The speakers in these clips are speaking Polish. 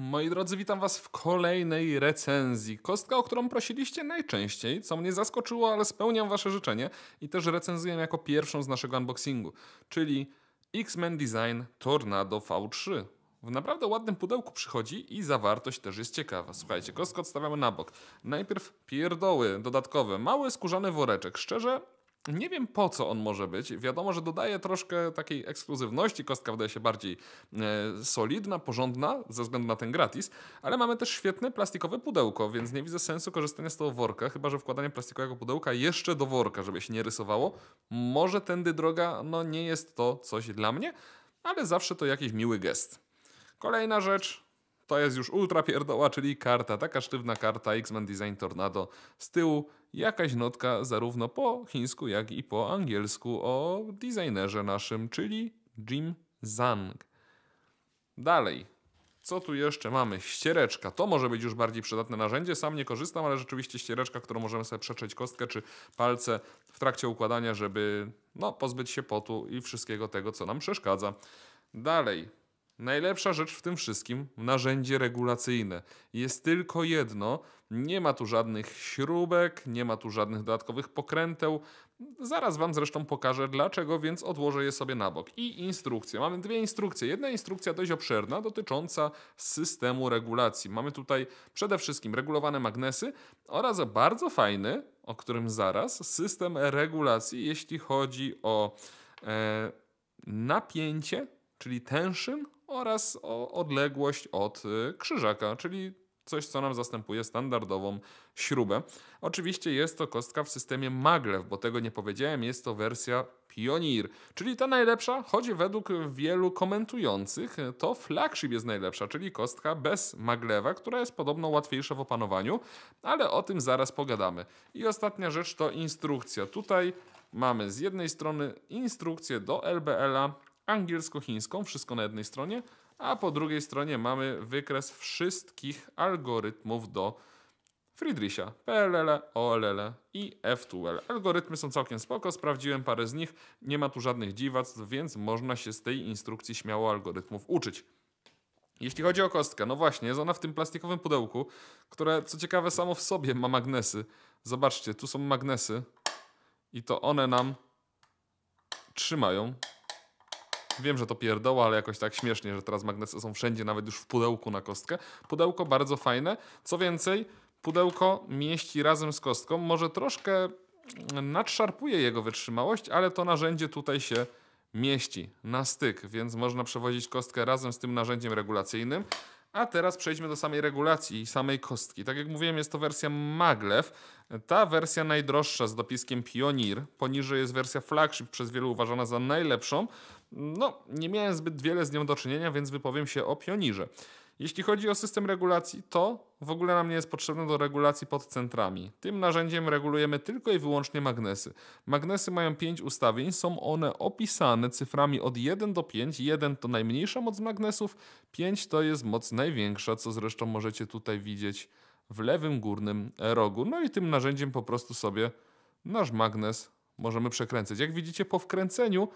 Moi drodzy, witam Was w kolejnej recenzji. Kostka, o którą prosiliście najczęściej, co mnie zaskoczyło, ale spełniam Wasze życzenie i też recenzuję jako pierwszą z naszego unboxingu, czyli X-Men Design Tornado V3. W naprawdę ładnym pudełku przychodzi i zawartość też jest ciekawa. Słuchajcie, kostkę odstawiamy na bok. Najpierw pierdoły dodatkowe, mały skórzany woreczek. Szczerze, nie wiem po co on może być. Wiadomo, że dodaje troszkę takiej ekskluzywności. Kostka wydaje się bardziej e, solidna, porządna ze względu na ten gratis, ale mamy też świetne plastikowe pudełko, więc nie widzę sensu korzystania z tego worka, chyba że wkładanie plastikowego pudełka jeszcze do worka, żeby się nie rysowało. Może tędy droga, no nie jest to coś dla mnie, ale zawsze to jakiś miły gest. Kolejna rzecz, to jest już ultra pierdoła, czyli karta, taka sztywna karta X-Men Design Tornado. Z tyłu jakaś notka zarówno po chińsku, jak i po angielsku o designerze naszym, czyli Jim Zhang. Dalej. Co tu jeszcze mamy? Ściereczka. To może być już bardziej przydatne narzędzie. Sam nie korzystam, ale rzeczywiście ściereczka, którą możemy sobie przetrzeć kostkę czy palce w trakcie układania, żeby no, pozbyć się potu i wszystkiego tego, co nam przeszkadza. Dalej. Najlepsza rzecz w tym wszystkim narzędzie regulacyjne. Jest tylko jedno, nie ma tu żadnych śrubek, nie ma tu żadnych dodatkowych pokręteł. Zaraz Wam zresztą pokażę dlaczego, więc odłożę je sobie na bok. I instrukcje. Mamy dwie instrukcje. Jedna instrukcja dość obszerna dotycząca systemu regulacji. Mamy tutaj przede wszystkim regulowane magnesy oraz bardzo fajny, o którym zaraz, system regulacji, jeśli chodzi o e, napięcie, czyli tension oraz o odległość od y, krzyżaka, czyli coś, co nam zastępuje standardową śrubę. Oczywiście jest to kostka w systemie maglew, bo tego nie powiedziałem, jest to wersja Pioneer, czyli ta najlepsza, choć według wielu komentujących to flagship jest najlepsza, czyli kostka bez maglewa, która jest podobno łatwiejsza w opanowaniu, ale o tym zaraz pogadamy. I ostatnia rzecz to instrukcja. Tutaj mamy z jednej strony instrukcję do LBL-a, angielsko-chińską, wszystko na jednej stronie, a po drugiej stronie mamy wykres wszystkich algorytmów do Friedricha, PLL, OLL i F2L. Algorytmy są całkiem spoko, sprawdziłem parę z nich, nie ma tu żadnych dziwactw, więc można się z tej instrukcji śmiało algorytmów uczyć. Jeśli chodzi o kostkę, no właśnie, jest ona w tym plastikowym pudełku, które co ciekawe samo w sobie ma magnesy. Zobaczcie, tu są magnesy i to one nam trzymają Wiem, że to pierdoła, ale jakoś tak śmiesznie, że teraz magnesy są wszędzie, nawet już w pudełku na kostkę. Pudełko bardzo fajne. Co więcej, pudełko mieści razem z kostką. Może troszkę nadszarpuje jego wytrzymałość, ale to narzędzie tutaj się mieści na styk, więc można przewozić kostkę razem z tym narzędziem regulacyjnym. A teraz przejdźmy do samej regulacji i samej kostki. Tak jak mówiłem, jest to wersja Maglev. Ta wersja najdroższa z dopiskiem Pioneer. Poniżej jest wersja flagship, przez wielu uważana za najlepszą. No, nie miałem zbyt wiele z nią do czynienia, więc wypowiem się o Pionirze. Jeśli chodzi o system regulacji, to w ogóle nam nie jest potrzebne do regulacji pod centrami. Tym narzędziem regulujemy tylko i wyłącznie magnesy. Magnesy mają 5 ustawień, są one opisane cyframi od 1 do 5. 1 to najmniejsza moc magnesów, 5 to jest moc największa, co zresztą możecie tutaj widzieć w lewym górnym rogu. No i tym narzędziem po prostu sobie nasz magnes możemy przekręcać. Jak widzicie po wkręceniu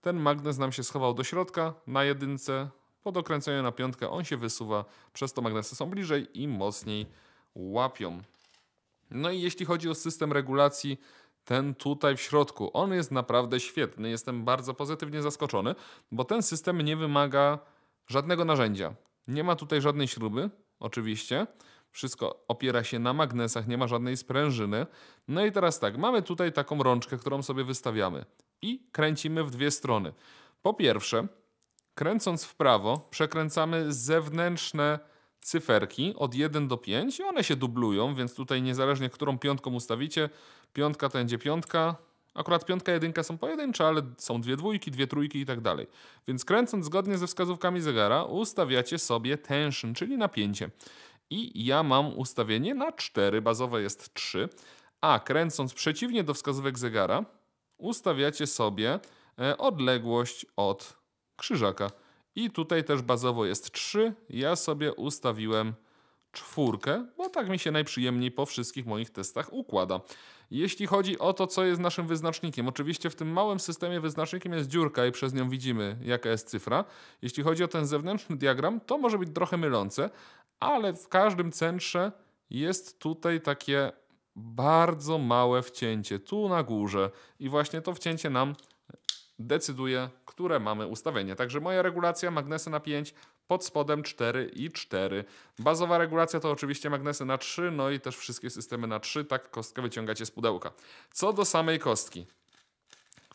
ten magnes nam się schował do środka, na jedynce pod dokręceniu na piątkę on się wysuwa, przez to magnesy są bliżej i mocniej łapią. No i jeśli chodzi o system regulacji, ten tutaj w środku, on jest naprawdę świetny. Jestem bardzo pozytywnie zaskoczony, bo ten system nie wymaga żadnego narzędzia. Nie ma tutaj żadnej śruby, oczywiście. Wszystko opiera się na magnesach, nie ma żadnej sprężyny. No i teraz tak, mamy tutaj taką rączkę, którą sobie wystawiamy i kręcimy w dwie strony. Po pierwsze, Kręcąc w prawo, przekręcamy zewnętrzne cyferki od 1 do 5 i one się dublują, więc tutaj niezależnie którą piątką ustawicie, piątka to będzie piątka. Akurat piątka, jedynka są pojedyncze, ale są dwie dwójki, dwie trójki i tak dalej. Więc kręcąc zgodnie ze wskazówkami zegara, ustawiacie sobie tension, czyli napięcie. I ja mam ustawienie na 4, bazowe jest 3, a kręcąc przeciwnie do wskazówek zegara, ustawiacie sobie e, odległość od krzyżaka. I tutaj też bazowo jest 3. Ja sobie ustawiłem czwórkę, bo tak mi się najprzyjemniej po wszystkich moich testach układa. Jeśli chodzi o to, co jest naszym wyznacznikiem, oczywiście w tym małym systemie wyznacznikiem jest dziurka i przez nią widzimy, jaka jest cyfra. Jeśli chodzi o ten zewnętrzny diagram, to może być trochę mylące, ale w każdym centrze jest tutaj takie bardzo małe wcięcie, tu na górze. I właśnie to wcięcie nam decyduje, które mamy ustawienie. Także moja regulacja magnesy na 5, pod spodem 4 i 4. Bazowa regulacja to oczywiście magnesy na 3, no i też wszystkie systemy na 3, tak kostkę wyciągacie z pudełka. Co do samej kostki.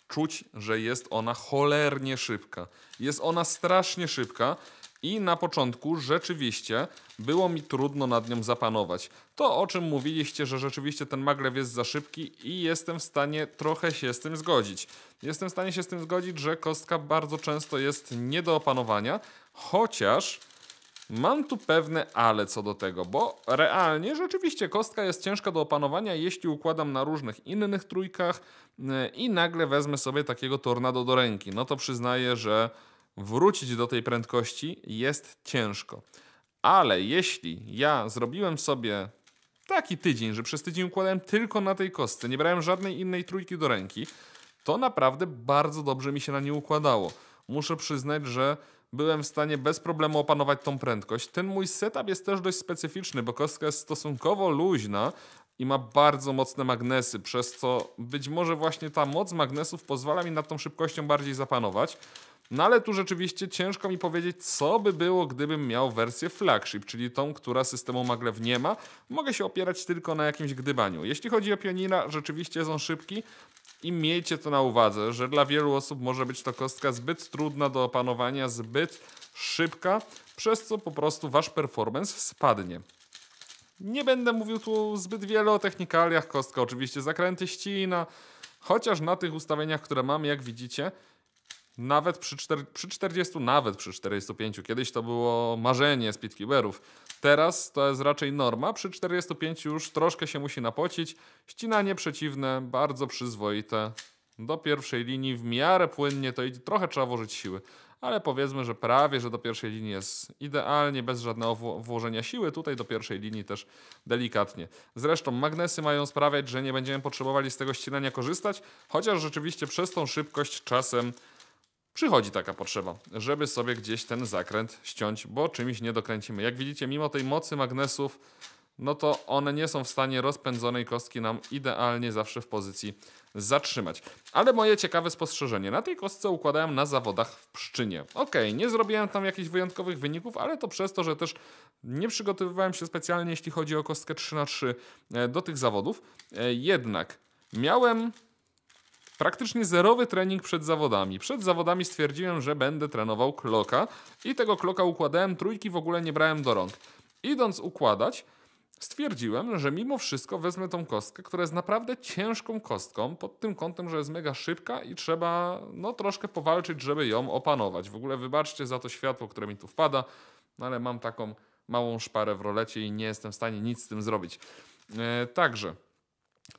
Czuć, że jest ona cholernie szybka. Jest ona strasznie szybka. I na początku rzeczywiście było mi trudno nad nią zapanować. To, o czym mówiliście, że rzeczywiście ten maglew jest za szybki i jestem w stanie trochę się z tym zgodzić. Jestem w stanie się z tym zgodzić, że kostka bardzo często jest nie do opanowania, chociaż mam tu pewne ale co do tego, bo realnie rzeczywiście kostka jest ciężka do opanowania, jeśli układam na różnych innych trójkach e, i nagle wezmę sobie takiego tornado do ręki. No to przyznaję, że wrócić do tej prędkości jest ciężko. Ale jeśli ja zrobiłem sobie taki tydzień, że przez tydzień układałem tylko na tej kostce, nie brałem żadnej innej trójki do ręki, to naprawdę bardzo dobrze mi się na niej układało. Muszę przyznać, że byłem w stanie bez problemu opanować tą prędkość. Ten mój setup jest też dość specyficzny, bo kostka jest stosunkowo luźna i ma bardzo mocne magnesy, przez co być może właśnie ta moc magnesów pozwala mi nad tą szybkością bardziej zapanować. No ale tu rzeczywiście ciężko mi powiedzieć, co by było, gdybym miał wersję flagship, czyli tą, która systemu maglev nie ma. Mogę się opierać tylko na jakimś gdybaniu. Jeśli chodzi o pionina rzeczywiście jest on szybki, i miejcie to na uwadze, że dla wielu osób może być to kostka zbyt trudna do opanowania, zbyt szybka, przez co po prostu wasz performance spadnie. Nie będę mówił tu zbyt wiele o technikaliach, kostka oczywiście zakręty ścina, chociaż na tych ustawieniach, które mam, jak widzicie, nawet przy, przy 40, nawet przy 45. Kiedyś to było marzenie speedcuberów. Teraz to jest raczej norma. Przy 45 już troszkę się musi napocić. Ścinanie przeciwne, bardzo przyzwoite. Do pierwszej linii w miarę płynnie to idzie. Trochę trzeba włożyć siły, ale powiedzmy, że prawie, że do pierwszej linii jest idealnie, bez żadnego włożenia siły. Tutaj do pierwszej linii też delikatnie. Zresztą magnesy mają sprawiać, że nie będziemy potrzebowali z tego ścinania korzystać, chociaż rzeczywiście przez tą szybkość czasem przychodzi taka potrzeba, żeby sobie gdzieś ten zakręt ściąć, bo czymś nie dokręcimy. Jak widzicie, mimo tej mocy magnesów, no to one nie są w stanie rozpędzonej kostki nam idealnie zawsze w pozycji zatrzymać. Ale moje ciekawe spostrzeżenie. Na tej kostce układałem na zawodach w Pszczynie. Ok, nie zrobiłem tam jakichś wyjątkowych wyników, ale to przez to, że też nie przygotowywałem się specjalnie, jeśli chodzi o kostkę 3x3 e, do tych zawodów. E, jednak miałem praktycznie zerowy trening przed zawodami. Przed zawodami stwierdziłem, że będę trenował kloka i tego kloka układałem, trójki w ogóle nie brałem do rąk. Idąc układać, stwierdziłem, że mimo wszystko wezmę tą kostkę, która jest naprawdę ciężką kostką, pod tym kątem, że jest mega szybka i trzeba no, troszkę powalczyć, żeby ją opanować. W ogóle wybaczcie za to światło, które mi tu wpada, no ale mam taką małą szparę w rolecie i nie jestem w stanie nic z tym zrobić. Yy, także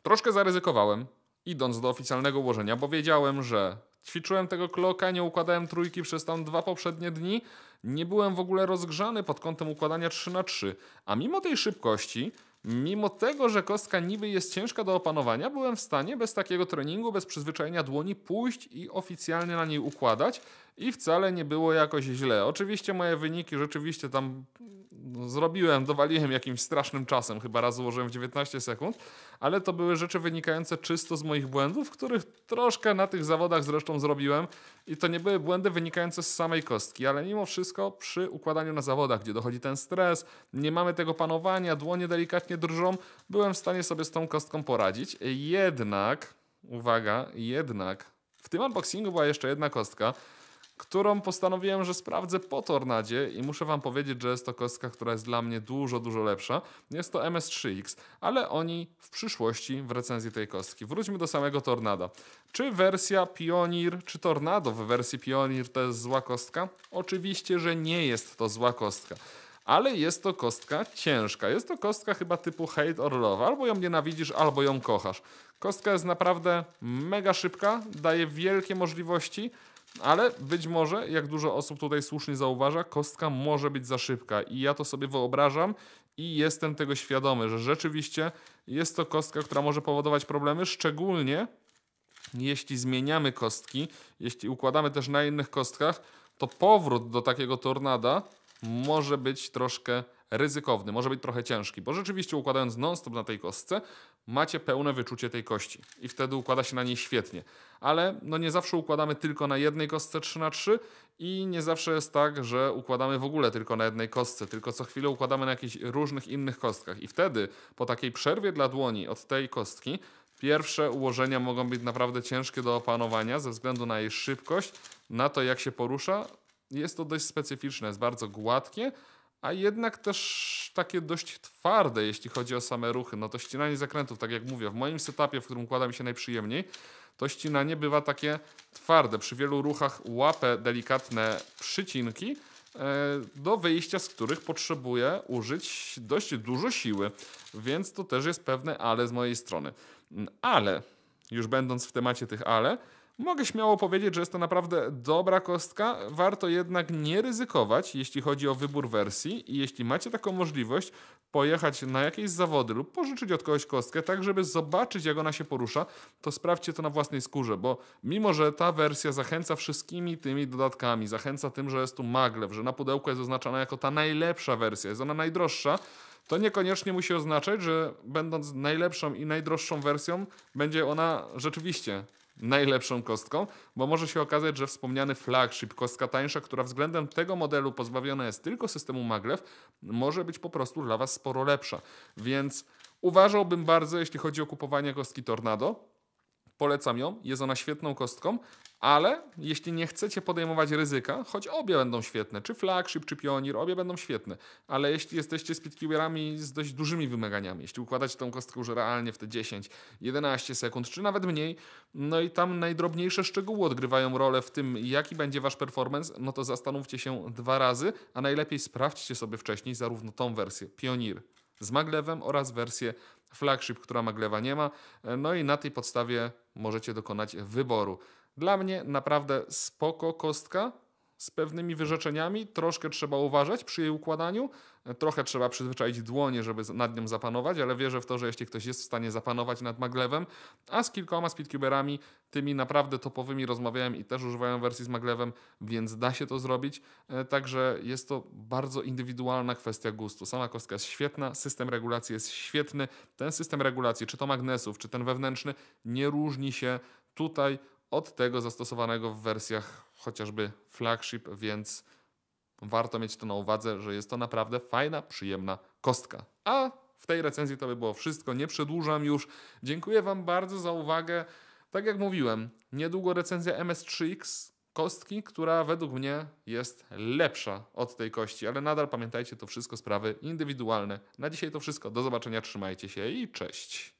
troszkę zaryzykowałem, idąc do oficjalnego ułożenia, bo wiedziałem, że ćwiczyłem tego kloka, nie układałem trójki przez tam dwa poprzednie dni, nie byłem w ogóle rozgrzany pod kątem układania 3 na 3 a mimo tej szybkości Mimo tego, że kostka niby jest ciężka do opanowania, byłem w stanie bez takiego treningu, bez przyzwyczajenia dłoni pójść i oficjalnie na niej układać, i wcale nie było jakoś źle. Oczywiście moje wyniki rzeczywiście tam no, zrobiłem, dowaliłem jakimś strasznym czasem, chyba raz ułożyłem w 19 sekund, ale to były rzeczy wynikające czysto z moich błędów, których troszkę na tych zawodach zresztą zrobiłem i to nie były błędy wynikające z samej kostki, ale mimo wszystko przy układaniu na zawodach, gdzie dochodzi ten stres, nie mamy tego panowania, dłonie delikatnie drżą, byłem w stanie sobie z tą kostką poradzić. Jednak, uwaga, jednak w tym unboxingu była jeszcze jedna kostka, którą postanowiłem, że sprawdzę po tornadzie i muszę wam powiedzieć, że jest to kostka, która jest dla mnie dużo, dużo lepsza. Jest to MS3X, ale oni w przyszłości w recenzji tej kostki. Wróćmy do samego tornada. Czy wersja Pionir, czy tornado w wersji Pionir to jest zła kostka? Oczywiście, że nie jest to zła kostka ale jest to kostka ciężka. Jest to kostka chyba typu hate or love. Albo ją nienawidzisz, albo ją kochasz. Kostka jest naprawdę mega szybka, daje wielkie możliwości, ale być może, jak dużo osób tutaj słusznie zauważa, kostka może być za szybka i ja to sobie wyobrażam i jestem tego świadomy, że rzeczywiście jest to kostka, która może powodować problemy, szczególnie jeśli zmieniamy kostki, jeśli układamy też na innych kostkach, to powrót do takiego tornada może być troszkę ryzykowny, może być trochę ciężki, bo rzeczywiście układając non-stop na tej kostce, macie pełne wyczucie tej kości i wtedy układa się na niej świetnie. Ale no nie zawsze układamy tylko na jednej kostce 3 na 3 i nie zawsze jest tak, że układamy w ogóle tylko na jednej kostce, tylko co chwilę układamy na jakichś różnych innych kostkach. I wtedy po takiej przerwie dla dłoni od tej kostki pierwsze ułożenia mogą być naprawdę ciężkie do opanowania ze względu na jej szybkość, na to jak się porusza. Jest to dość specyficzne, jest bardzo gładkie, a jednak też takie dość twarde, jeśli chodzi o same ruchy. No to ścinanie zakrętów, tak jak mówię, w moim setupie, w którym układa mi się najprzyjemniej, to ścinanie bywa takie twarde. Przy wielu ruchach łapę delikatne przycinki e, do wyjścia, z których potrzebuję użyć dość dużo siły, więc to też jest pewne ale z mojej strony. Mm, ale, już będąc w temacie tych ale, Mogę śmiało powiedzieć, że jest to naprawdę dobra kostka. Warto jednak nie ryzykować, jeśli chodzi o wybór wersji i jeśli macie taką możliwość, pojechać na jakieś zawody lub pożyczyć od kogoś kostkę, tak żeby zobaczyć, jak ona się porusza, to sprawdźcie to na własnej skórze, bo mimo, że ta wersja zachęca wszystkimi tymi dodatkami, zachęca tym, że jest tu maglew, że na pudełku jest oznaczana jako ta najlepsza wersja, jest ona najdroższa, to niekoniecznie musi oznaczać, że będąc najlepszą i najdroższą wersją, będzie ona rzeczywiście najlepszą kostką, bo może się okazać, że wspomniany flagship, kostka tańsza, która względem tego modelu pozbawiona jest tylko systemu maglew, może być po prostu dla Was sporo lepsza. Więc uważałbym bardzo, jeśli chodzi o kupowanie kostki Tornado. Polecam ją, jest ona świetną kostką, ale jeśli nie chcecie podejmować ryzyka, choć obie będą świetne, czy flagship, czy pionir, obie będą świetne, ale jeśli jesteście speedkillerami z dość dużymi wymaganiami, jeśli układacie tą kostkę już realnie w te 10, 11 sekund, czy nawet mniej, no i tam najdrobniejsze szczegóły odgrywają rolę w tym, jaki będzie wasz performance, no to zastanówcie się dwa razy, a najlepiej sprawdźcie sobie wcześniej zarówno tą wersję pionir z maglewem oraz wersję flagship, która maglewa nie ma, no i na tej podstawie możecie dokonać wyboru. Dla mnie naprawdę spoko kostka z pewnymi wyrzeczeniami. Troszkę trzeba uważać przy jej układaniu, trochę trzeba przyzwyczaić dłonie, żeby nad nią zapanować, ale wierzę w to, że jeśli ktoś jest w stanie zapanować nad Maglewem, a z kilkoma speedcuberami, tymi naprawdę topowymi rozmawiałem i też używają wersji z Maglewem, więc da się to zrobić. E, także jest to bardzo indywidualna kwestia gustu. Sama kostka jest świetna, system regulacji jest świetny. Ten system regulacji, czy to magnesów, czy ten wewnętrzny, nie różni się tutaj od tego zastosowanego w wersjach chociażby flagship, więc warto mieć to na uwadze, że jest to naprawdę fajna, przyjemna kostka. A w tej recenzji to by było wszystko. Nie przedłużam już. Dziękuję Wam bardzo za uwagę. Tak jak mówiłem, niedługo recenzja MS3X kostki, która według mnie jest lepsza od tej kości, ale nadal pamiętajcie, to wszystko sprawy indywidualne. Na dzisiaj to wszystko. Do zobaczenia, trzymajcie się i cześć.